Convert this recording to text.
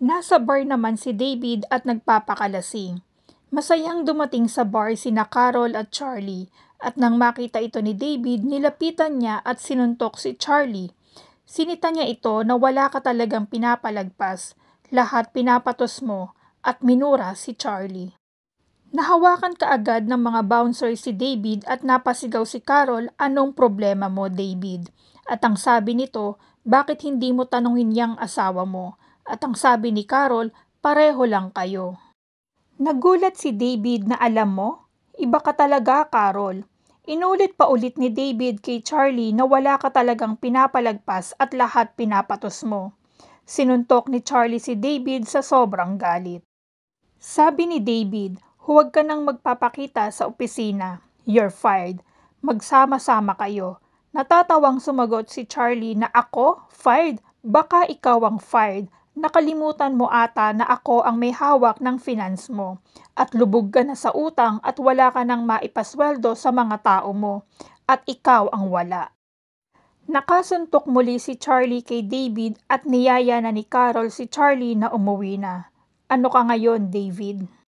Nasa bar naman si David at nagpapakalasing. Masayang dumating sa bar sina Carol at Charlie at nang makita ito ni David, nilapitan niya at sinuntok si Charlie. Sinita niya ito na wala ka talagang pinapalagpas, lahat pinapatos mo at minura si Charlie. Nahawakan ka agad ng mga bouncer si David at napasigaw si Carol, anong problema mo David? At ang sabi nito, bakit hindi mo tanungin yang asawa mo? at ang sabi ni Carol, pareho lang kayo. Nagulat si David na alam mo, iba ka talaga Carol. Inulit pa ulit ni David kay Charlie na wala ka talagang pinapalagpas at lahat pinapatos mo. Sinuntok ni Charlie si David sa sobrang galit. Sabi ni David, huwag ka nang magpapakita sa opisina. You're fired. Magsama-sama kayo. Natatawang sumagot si Charlie na ako, fired, baka ikaw ang fired nakalimutan mo ata na ako ang may hawak ng finance mo at lubog ka na sa utang at wala ka nang maipasweldo sa mga tao mo at ikaw ang wala. Nakasuntok muli si Charlie kay David at niyaya na ni Carol si Charlie na umuwi na. Ano ka ngayon, David?